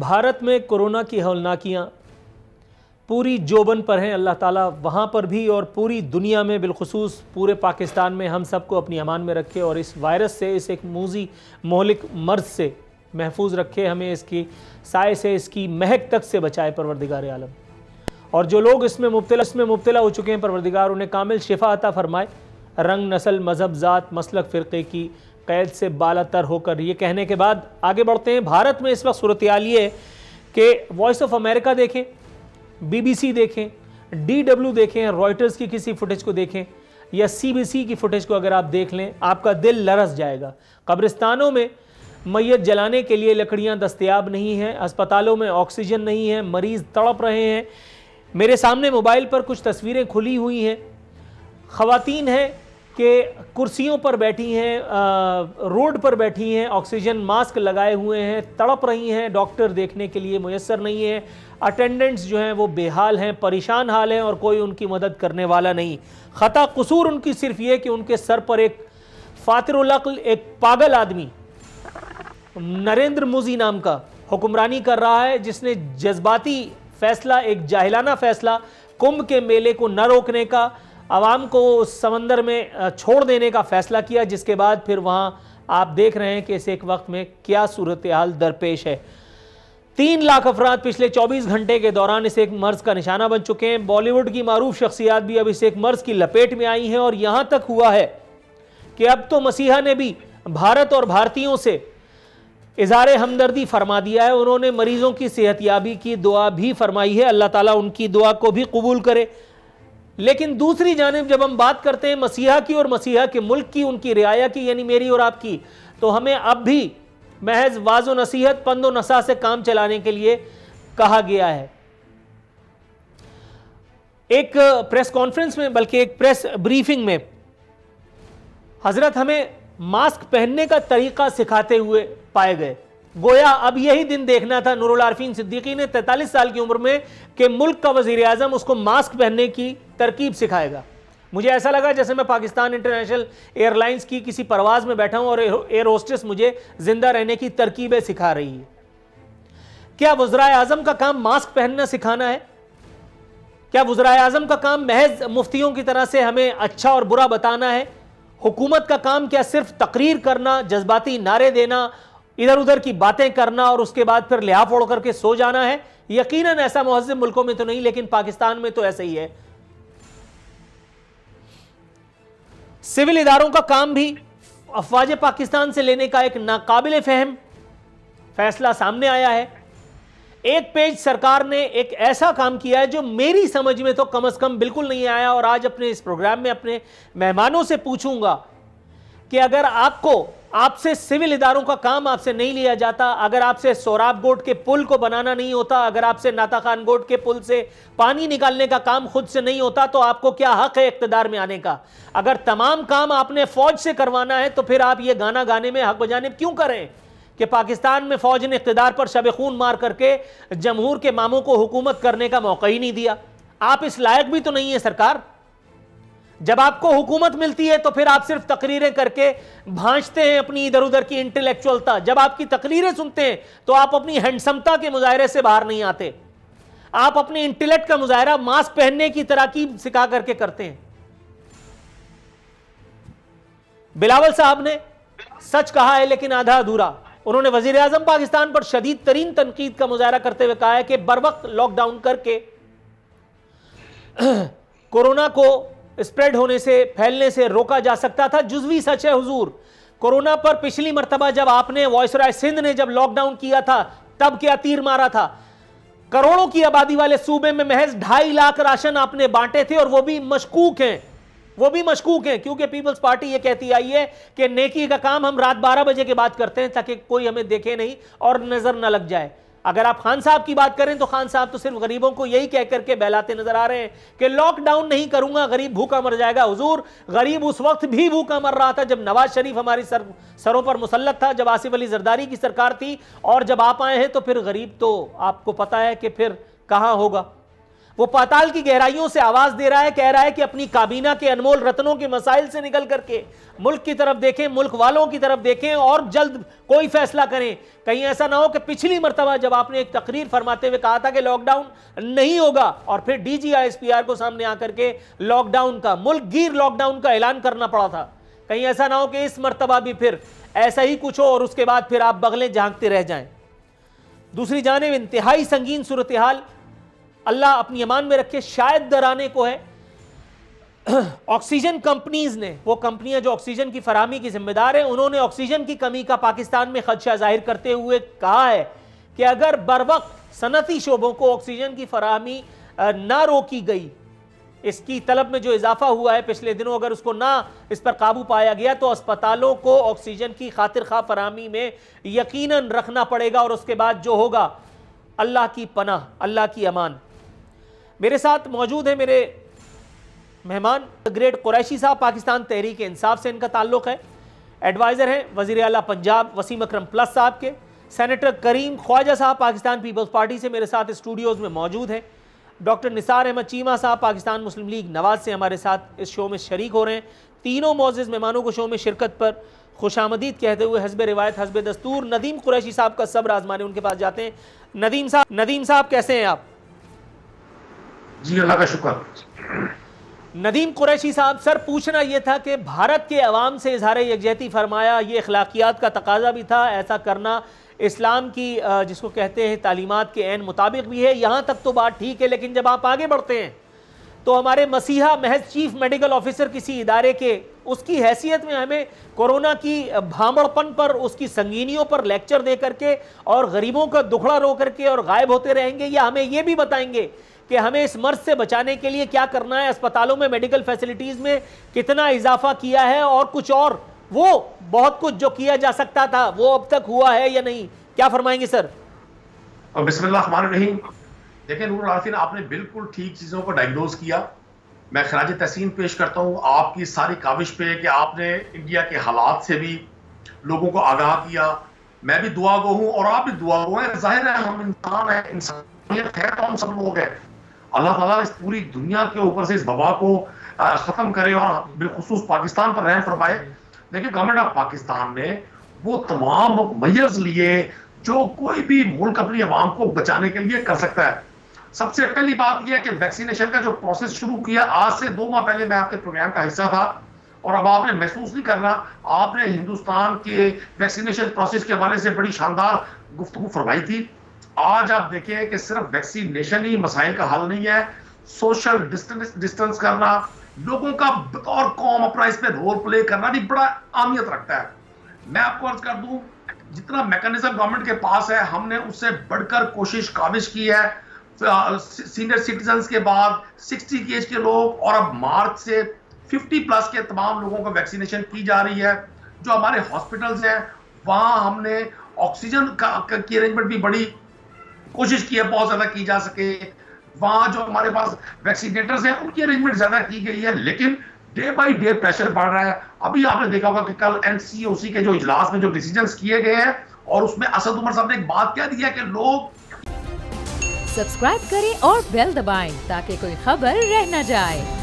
भारत में कोरोना की हौलनाकियाँ पूरी जोबन पर हैं अल्लाह ताला वहाँ पर भी और पूरी दुनिया में बिलखसूस पूरे पाकिस्तान में हम सबको अपनी अमान में रखे और इस वायरस से इस एक मूजी मोहलिक मर्ज से महफूज रखे हमें इसकी साय से इसकी महक तक से बचाए परवरदिगार आलम और जो लोग इसमें मुबतला इसमें मुबतला हो चुके हैं परवरदिगार उन्हें कामिल शिफा अता फरमाए रंग नसल मज़हब ज़ात मसलक फ़िरक़े की कैद से बालातर होकर ये कहने के बाद आगे बढ़ते हैं भारत में इस वक्त सूरत है कि वॉइस ऑफ अमेरिका देखें बीबीसी देखें डीडब्ल्यू देखें रॉयटर्स की किसी फुटेज को देखें या सीबीसी की फुटेज को अगर आप देख लें आपका दिल लरस जाएगा कब्रिस्तानों में मैत जलाने के लिए लकड़ियां दस्तियाब नहीं हैं अस्पतालों में ऑक्सीजन नहीं है मरीज़ तड़प रहे हैं मेरे सामने मोबाइल पर कुछ तस्वीरें खुली हुई हैं खातन हैं कि कुर्सियों पर बैठी हैं रोड पर बैठी हैं ऑक्सीजन मास्क लगाए हुए हैं तड़प रही हैं डॉक्टर देखने के लिए मैसर नहीं है अटेंडेंट्स जो हैं वो बेहाल हैं परेशान हाल हैं और कोई उनकी मदद करने वाला नहीं ख़ता कसूर उनकी सिर्फ ये कि उनके सर पर एक फ़ातरकल एक पागल आदमी नरेंद्र मोजी नाम का हुक्मरानी कर रहा है जिसने जज्बाती फ़ैसला एक जाहिलाना फ़ैसला कुंभ के मेले को न रोकने का आवाम को उस समंदर में छोड़ देने का फैसला किया जिसके बाद फिर वहाँ आप देख रहे हैं कि इस एक वक्त में क्या सूरत हाल दरपेश है तीन लाख अफराद पिछले 24 घंटे के दौरान इस एक मर्ज का निशाना बन चुके हैं बॉलीवुड की मरूफ शख्सियात भी अब इस एक मर्ज की लपेट में आई हैं और यहां तक हुआ है कि अब तो मसीहा ने भी भारत और भारतीयों से इजहार हमदर्दी फरमा दिया है उन्होंने मरीजों की सेहतियाबी की दुआ भी फरमाई है अल्लाह ताला उनकी दुआ को भी कबूल करे लेकिन दूसरी जानब जब हम बात करते हैं मसीहा की और मसीहा के मुल्क की उनकी रियाया की यानी मेरी और आपकी तो हमें अब भी महज वाज नसीहत पंदो नशा से काम चलाने के लिए कहा गया है एक प्रेस कॉन्फ्रेंस में बल्कि एक प्रेस ब्रीफिंग में हजरत हमें मास्क पहनने का तरीका सिखाते हुए पाए गए गोया अब यही दिन देखना था नूरुल आरफीन सिद्दीकी ने 43 साल की उम्र में के मुल्क का वजीर आजम उसको मास्क पहनने की तरकीब सिखाएगा मुझे ऐसा लगा जैसे मैं पाकिस्तान इंटरनेशनल एयरलाइंस की किसी परवाज़ में बैठा हूँ और एयर होस्टेस मुझे ज़िंदा रहने की तरकीबें सिखा रही है क्या वज्रा आज़म का काम मास्क पहनना सिखाना है क्या वज्रा आज़म का काम महज मुफ्तियों की तरह से हमें अच्छा और बुरा बताना है हुकूमत का काम क्या सिर्फ तकरीर करना जज्बाती नारे देना इधर उधर की बातें करना और उसके बाद फिर लिहाफ ओढ़ करके सो जाना है यकीनन ऐसा महजब मुल्कों में तो नहीं लेकिन पाकिस्तान में तो ऐसा ही है सिविल इदारों का काम भी अफवाज पाकिस्तान से लेने का एक नाकाबिल फहम फैसला सामने आया है एक पेज सरकार ने एक ऐसा काम किया है जो मेरी समझ में तो कम से कम बिल्कुल नहीं आया और आज अपने इस प्रोग्राम में अपने मेहमानों से पूछूंगा कि अगर आपको आपसे सिविल इदारों का काम आपसे नहीं लिया जाता अगर आपसे सौराब गोट के पुल को बनाना नहीं होता अगर आपसे नाता खान गोट के पुल से पानी निकालने का काम खुद से नहीं होता तो आपको क्या हक है इकतदार में आने का अगर तमाम काम आपने फौज से करवाना है तो फिर आप ये गाना गाने में हक बजाने क्यों करें कि पाकिस्तान में फौज ने इकतदार पर शब खून मार करके जमहूर के मामों को हुकूमत करने का मौका ही नहीं दिया आप इस लायक भी तो नहीं है सरकार जब आपको हुकूमत मिलती है तो फिर आप सिर्फ तकरीरें करके भांजते हैं अपनी इधर उधर की इंटेलेक्चुअलता जब आपकी तकरीरें सुनते हैं तो आप अपनी हैंडसमता के मुजाहरे से बाहर नहीं आते आप अपने इंटेलेक्ट का मुजाहरा मास्क पहनने की तराकीब सिखा करके करते हैं बिलावल साहब ने सच कहा है लेकिन आधा अधूरा उन्होंने वजीर आजम पाकिस्तान पर शदीद तरीन तनकीद का मुजाहरा करते हुए कहा है कि बर वक्त लॉकडाउन करके कोरोना को स्प्रेड होने से फैलने से रोका जा सकता था जुजवी सच है हुजूर कोरोना पर पिछली मरतबा जब आपने वॉयसराय सिंध ने जब लॉकडाउन किया था तब क्या तीर मारा था करोड़ों की आबादी वाले सूबे में महज ढाई लाख राशन आपने बांटे थे और वो भी मशकूक हैं वो भी मशकूक हैं क्योंकि पीपल्स पार्टी ये कहती आई है कि नेकी का काम हम रात बारह बजे के बाद करते हैं ताकि कोई हमें देखे नहीं और नजर न लग जाए अगर आप खान साहब की बात करें तो खान साहब तो सिर्फ गरीबों को यही कह करके बहलाते नजर आ रहे हैं कि लॉकडाउन नहीं करूंगा गरीब भूखा मर जाएगा हुजूर गरीब उस वक्त भी भूखा मर रहा था जब नवाज शरीफ हमारी सर सरों पर मुसलत था जब आसिफ अली जरदारी की सरकार थी और जब आप आए हैं तो फिर गरीब तो आपको पता है कि फिर कहाँ होगा वो पाताल की गहराइयों से आवाज दे रहा है कह रहा है कि अपनी काबीना के अनमोल रत्नों के मसाइल से निकल करके मुल्क की तरफ देखें मुल्क वालों की तरफ देखें और जल्द कोई फैसला करें कहीं ऐसा ना हो कि पिछली मरतबा जब आपने एक तकरीर फरमाते हुए कहा था कि लॉकडाउन नहीं होगा और फिर डी जी को सामने आकर के लॉकडाउन का मुल्क गिर लॉकडाउन का ऐलान करना पड़ा था कहीं ऐसा ना हो कि इस मरतबा भी फिर ऐसा ही कुछ हो और उसके बाद फिर आप बगलें झांकते रह जाएं दूसरी जानब इंतहाई संगीन सूरत हाल अल्लाह अपनी अमान में रखे शायद डराने को है ऑक्सीजन कंपनीज ने वो कंपनियां जो ऑक्सीजन की फरामी की जिम्मेदार हैं उन्होंने ऑक्सीजन की कमी का पाकिस्तान में खदशा जाहिर करते हुए कहा है कि अगर बर वक्त सनती शोबों को ऑक्सीजन की फरहमी ना रोकी गई इसकी तलब में जो इजाफा हुआ है पिछले दिनों अगर उसको ना इस पर काबू पाया गया तो अस्पतालों को ऑक्सीजन की खातिर खा फरहमी में यकीनन रखना पड़ेगा और उसके बाद जो होगा अल्लाह की पनाह अल्लाह की अमान मेरे साथ मौजूद है मेरे मेहमान ग्रेट कुरैशी साहब पाकिस्तान तहरीक इंसाफ से इनका ताल्लुक है एडवाइज़र हैं वजीर अला पंजाब वसीम अक्रम प्लस साहब के सेनेटर करीम ख्वाजा साहब पाकिस्तान पीपल्स पार्टी से मेरे साथ स्टूडियोज़ में मौजूद हैं डॉक्टर निसार अहमद चीमा साहब पाकिस्तान मुस्लिम लीग नवाज से हमारे साथ इस शो में शरीक हो रहे हैं तीनों मोज़ मेहमानों को शो में शिरकत पर खुश आमदीद कहते हुए हसब रिवायत हसब दस्तूर नदीम कुरैशी साहब का सब्र आजमाने उनके पास जाते हैं नदीम साहब नदीम साहब कैसे हैं आप जी अल्लाह का शुक्र नदीम कुरैशी साहब सर पूछना यह था कि भारत के अवाम से इजहार यकजहती फरमाया ये अखलाकियात का तकाजा भी था ऐसा करना इस्लाम की जिसको कहते हैं तालीमत के एन मुताबिक भी है यहाँ तक तो बात ठीक है लेकिन जब आप आगे बढ़ते हैं तो हमारे मसीहा महज चीफ मेडिकल ऑफिसर किसी इदारे के उसकी हैसियत में हमें कोरोना की भामड़पन पर उसकी संगीनियों पर लेक्चर दे करके और गरीबों का दुखड़ा रो करके और गायब होते रहेंगे या हमें ये भी बताएंगे कि हमें इस मर्ज से बचाने के लिए क्या करना है अस्पतालों में मेडिकल फैसिलिटीज़ में कितना इजाफा किया है और कुछ और वो बहुत कुछ जो किया जा सकता था वो अब तक हुआ है या नहीं क्या फरमाएंगे सर बिस्मिल्लाहिर्रहमानिर्रहीम देखिए नूर आपने बिल्कुल ठीक चीज़ों को डायग्नोज किया मैं खराज तहसीन पेश करता हूँ आपकी सारी काविश पे कि आपने इंडिया के हालात से भी लोगों को आगाह किया मैं भी दुआ गो हूँ और आप भी दुआ गो हैं जाहिर है हम इंसान हैं इंसानियत है तो हम सब लोग हैं अल्लाह ताला इस पूरी दुनिया के ऊपर से इस वबा को ख़त्म करे और बिलखसूस पाकिस्तान पर रहम फरमाए देखिए गवर्नमेंट ऑफ पाकिस्तान ने वो तमाम मैयर्स लिए जो कोई भी मुल्क अपनी आवाम को बचाने के लिए कर सकता है सबसे पहली बात यह है कि वैक्सीनेशन का जो प्रोसेस शुरू किया आज से दो माह पहले मैं आपके प्रोग्राम का हिस्सा था और अब आपने महसूस नहीं करना आपने हिंदुस्तान के वैक्सीनेशन प्रोसेस के हवाले से बड़ी शानदार गुफ्तु फरमाई थी आज आप देखिए कि सिर्फ वैक्सीनेशन ही मसाइल का हल नहीं है सोशल डिस्टेंस डिस्टेंस करना लोगों का बतौर कौम अपना इसमें रोल प्ले करना भी बड़ा अहमियत रखता है मैं आपको अर्ज कर दूं जितना मैकेनिज्म गवर्नमेंट के पास है हमने उससे बढ़कर कोशिश काविश की है सीनियर सिटीजन के बाद सिक्सटी की एज के लोग और अब मार्च से फिफ्टी प्लस के तमाम लोगों को वैक्सीनेशन की जा रही है जो हमारे हॉस्पिटल्स हैं वहाँ हमने ऑक्सीजन की अरेंजमेंट भी बड़ी कोशिश की है बहुत ज्यादा की जा सके वहां जो हमारे पास वैक्सीनेटर्स हैं उनकी अरेंजमेंट ज्यादा की गई है लेकिन डे बाई डे प्रेशर बढ़ रहा है अभी आपने देखा होगा कि कल एनसीओसी के जो इजलास में जो डिसीजन किए गए हैं और उसमें असद उमर साहब ने एक बात क्या दिया कि लोग सब्सक्राइब करें और बेल दबाएं ताकि कोई खबर रह न जाए